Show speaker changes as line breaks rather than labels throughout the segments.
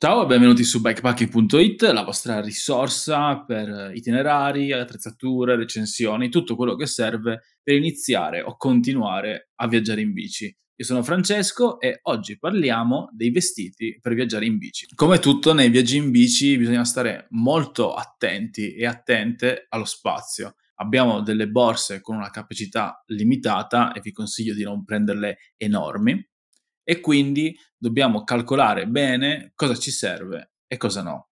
Ciao e benvenuti su bikepacking.it, la vostra risorsa per eh, itinerari, attrezzature, recensioni, tutto quello che serve per iniziare o continuare a viaggiare in bici. Io sono Francesco e oggi parliamo dei vestiti per viaggiare in bici. Come tutto nei viaggi in bici bisogna stare molto attenti e attente allo spazio. Abbiamo delle borse con una capacità limitata e vi consiglio di non prenderle enormi e quindi dobbiamo calcolare bene cosa ci serve e cosa no.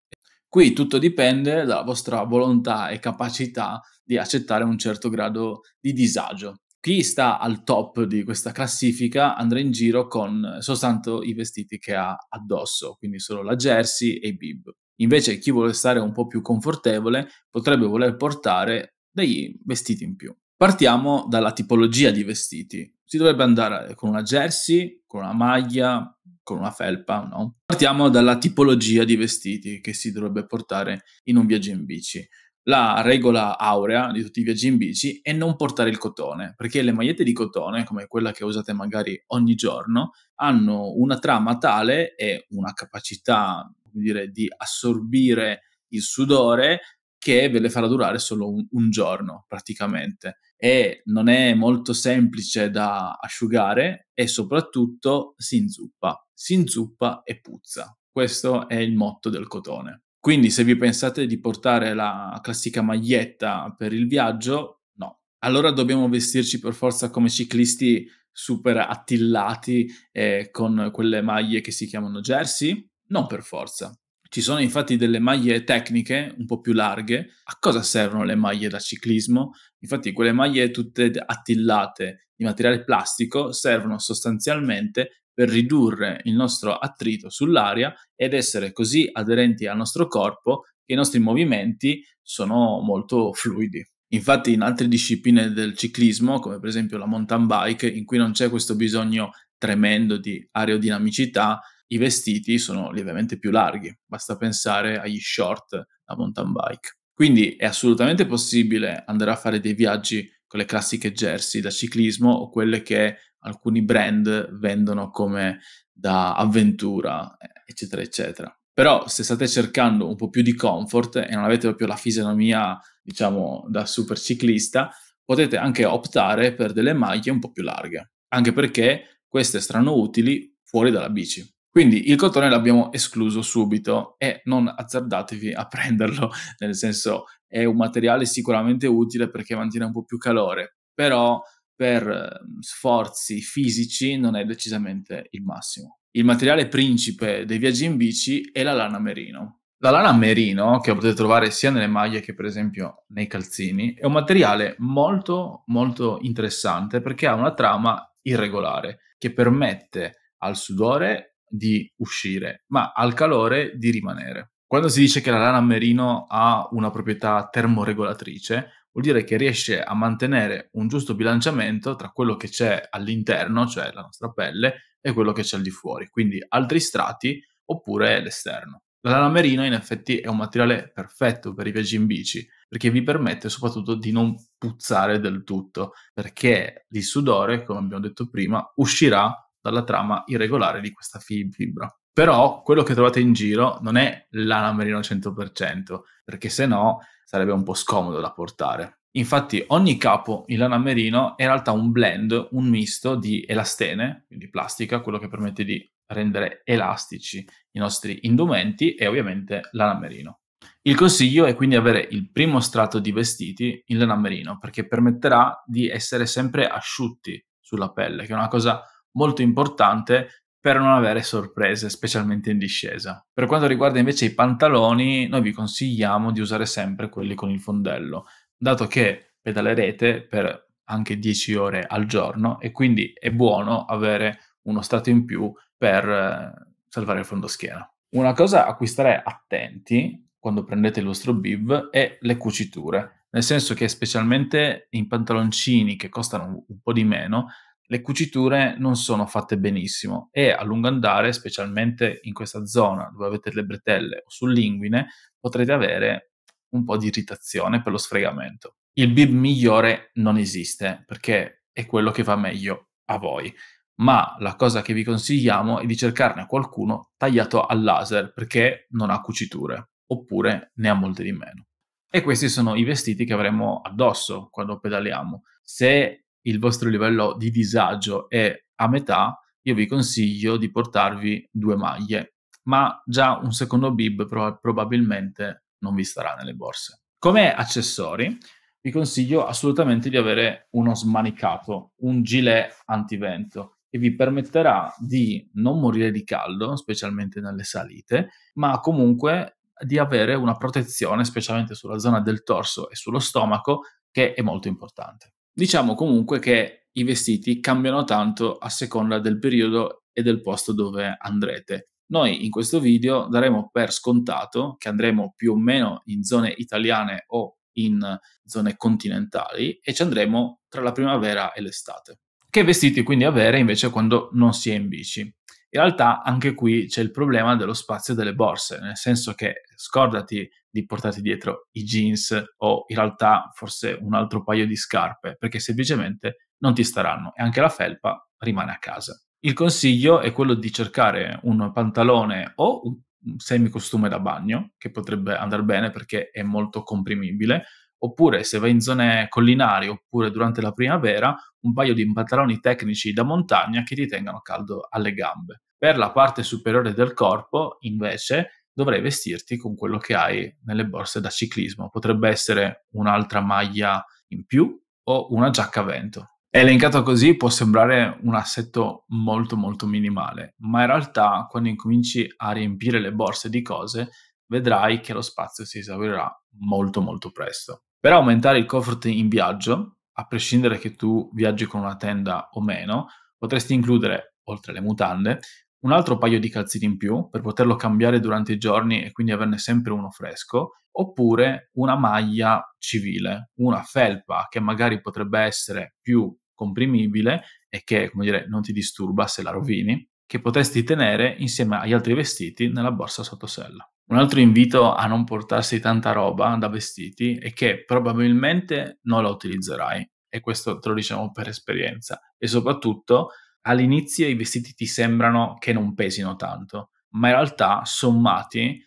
Qui tutto dipende dalla vostra volontà e capacità di accettare un certo grado di disagio. Chi sta al top di questa classifica andrà in giro con soltanto i vestiti che ha addosso, quindi solo la jersey e i bib. Invece chi vuole stare un po' più confortevole potrebbe voler portare dei vestiti in più. Partiamo dalla tipologia di vestiti si dovrebbe andare eh, con una jersey, con una maglia, con una felpa, no? Partiamo dalla tipologia di vestiti che si dovrebbe portare in un viaggio in bici. La regola aurea di tutti i viaggi in bici è non portare il cotone, perché le magliette di cotone, come quella che usate magari ogni giorno, hanno una trama tale e una capacità, come dire, di assorbire il sudore che ve le farà durare solo un, un giorno praticamente e non è molto semplice da asciugare e soprattutto si inzuppa, si inzuppa e puzza. Questo è il motto del cotone. Quindi se vi pensate di portare la classica maglietta per il viaggio, no. Allora dobbiamo vestirci per forza come ciclisti super attillati eh, con quelle maglie che si chiamano jersey? Non per forza. Ci sono infatti delle maglie tecniche un po' più larghe. A cosa servono le maglie da ciclismo? Infatti quelle maglie tutte attillate di materiale plastico servono sostanzialmente per ridurre il nostro attrito sull'aria ed essere così aderenti al nostro corpo che i nostri movimenti sono molto fluidi. Infatti in altre discipline del ciclismo, come per esempio la mountain bike, in cui non c'è questo bisogno tremendo di aerodinamicità, i vestiti sono lievemente più larghi, basta pensare agli short da mountain bike. Quindi è assolutamente possibile andare a fare dei viaggi con le classiche jersey da ciclismo o quelle che alcuni brand vendono come da avventura, eh, eccetera, eccetera. Però se state cercando un po' più di comfort e non avete proprio la fisionomia, diciamo, da super ciclista, potete anche optare per delle maglie un po' più larghe, anche perché queste saranno utili fuori dalla bici. Quindi il cotone l'abbiamo escluso subito e non azzardatevi a prenderlo, nel senso è un materiale sicuramente utile perché mantiene un po' più calore, però per ehm, sforzi fisici non è decisamente il massimo. Il materiale principe dei viaggi in bici è la lana merino. La lana merino, che potete trovare sia nelle maglie che per esempio nei calzini, è un materiale molto molto interessante perché ha una trama irregolare che permette al sudore di uscire, ma al calore di rimanere. Quando si dice che la lana merino ha una proprietà termoregolatrice, vuol dire che riesce a mantenere un giusto bilanciamento tra quello che c'è all'interno, cioè la nostra pelle, e quello che c'è al di fuori, quindi altri strati oppure l'esterno. La lana merino in effetti è un materiale perfetto per i viaggi in bici, perché vi permette soprattutto di non puzzare del tutto, perché il sudore, come abbiamo detto prima, uscirà dalla trama irregolare di questa fibra. Però quello che trovate in giro non è l'anamerino 100%, perché se no sarebbe un po' scomodo da portare. Infatti ogni capo in lana merino è in realtà un blend, un misto di elastene, quindi plastica, quello che permette di rendere elastici i nostri indumenti e ovviamente lana merino. Il consiglio è quindi avere il primo strato di vestiti in lana merino perché permetterà di essere sempre asciutti sulla pelle, che è una cosa molto importante per non avere sorprese, specialmente in discesa. Per quanto riguarda invece i pantaloni, noi vi consigliamo di usare sempre quelli con il fondello, dato che pedalerete per anche 10 ore al giorno e quindi è buono avere uno strato in più per eh, salvare il fondo schiena. Una cosa a cui stare attenti quando prendete il vostro bib è le cuciture, nel senso che specialmente in pantaloncini che costano un po' di meno le cuciture non sono fatte benissimo e a lungo andare, specialmente in questa zona dove avete le bretelle o sull'inguine, potrete avere un po' di irritazione per lo sfregamento. Il bib migliore non esiste perché è quello che va meglio a voi, ma la cosa che vi consigliamo è di cercarne qualcuno tagliato al laser perché non ha cuciture oppure ne ha molte di meno. E questi sono i vestiti che avremo addosso quando pedaliamo. Se il vostro livello di disagio è a metà, io vi consiglio di portarvi due maglie, ma già un secondo bib pro- probabilmente non vi starà nelle borse. Come accessori, vi consiglio assolutamente di avere uno smanicato, un gilet antivento che vi permetterà di non morire di caldo, specialmente nelle salite, ma comunque di avere una protezione, specialmente sulla zona del torso e sullo stomaco, che è molto importante. Diciamo comunque che i vestiti cambiano tanto a seconda del periodo e del posto dove andrete. Noi in questo video daremo per scontato che andremo più o meno in zone italiane o in zone continentali e ci andremo tra la primavera e l'estate. Che vestiti quindi avere invece quando non si è in bici? In realtà anche qui c'è il problema dello spazio delle borse, nel senso che scordati di portarti dietro i jeans o in realtà forse un altro paio di scarpe, perché semplicemente non ti staranno e anche la felpa rimane a casa. Il consiglio è quello di cercare un pantalone o un semicostume da bagno, che potrebbe andare bene perché è molto comprimibile, oppure se vai in zone collinari oppure durante la primavera, un paio di pantaloni tecnici da montagna che ti tengano caldo alle gambe. Per la parte superiore del corpo, invece, dovrai vestirti con quello che hai nelle borse da ciclismo. Potrebbe essere un'altra maglia in più o una giacca a vento. Elencato così può sembrare un assetto molto molto minimale, ma in realtà quando incominci a riempire le borse di cose, vedrai che lo spazio si esaurirà molto molto presto. Per aumentare il comfort in viaggio, a prescindere che tu viaggi con una tenda o meno, potresti includere, oltre alle mutande, un altro paio di calzini in più per poterlo cambiare durante i giorni e quindi averne sempre uno fresco, oppure una maglia civile, una felpa che magari potrebbe essere più comprimibile e che, come dire, non ti disturba se la rovini, che potresti tenere insieme agli altri vestiti nella borsa sottosella. Un altro invito a non portarsi tanta roba da vestiti è che probabilmente non la utilizzerai, e questo te lo diciamo per esperienza, e soprattutto all'inizio i vestiti ti sembrano che non pesino tanto, ma in realtà sommati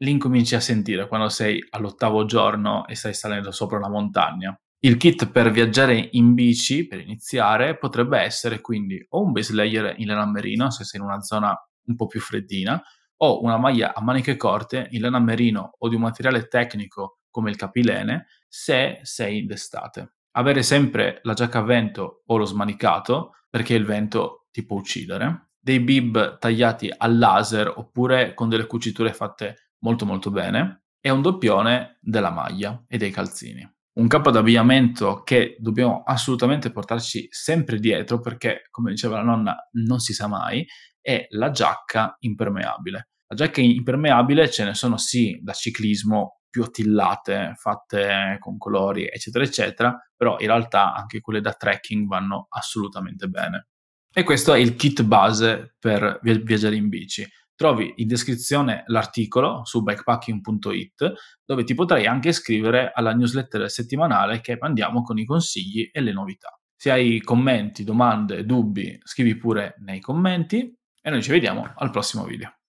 li incominci a sentire quando sei all'ottavo giorno e stai salendo sopra una montagna. Il kit per viaggiare in bici, per iniziare, potrebbe essere quindi o un base layer in lana merino, se sei in una zona un po' più freddina, o una maglia a maniche corte in lana merino o di un materiale tecnico come il capilene, se sei d'estate avere sempre la giacca a vento o lo smanicato perché il vento ti può uccidere, dei bib tagliati al laser oppure con delle cuciture fatte molto molto bene e un doppione della maglia e dei calzini. Un capo d'abbigliamento che dobbiamo assolutamente portarci sempre dietro perché, come diceva la nonna, non si sa mai, è la giacca impermeabile. La giacca impermeabile ce ne sono sì da ciclismo più attillate, fatte con colori, eccetera, eccetera, però in realtà anche quelle da trekking vanno assolutamente bene. E questo è il kit base per via- viaggiare in bici. Trovi in descrizione l'articolo su bikepacking.it dove ti potrai anche iscrivere alla newsletter settimanale che mandiamo con i consigli e le novità. Se hai commenti, domande, dubbi, scrivi pure nei commenti e noi ci vediamo al prossimo video.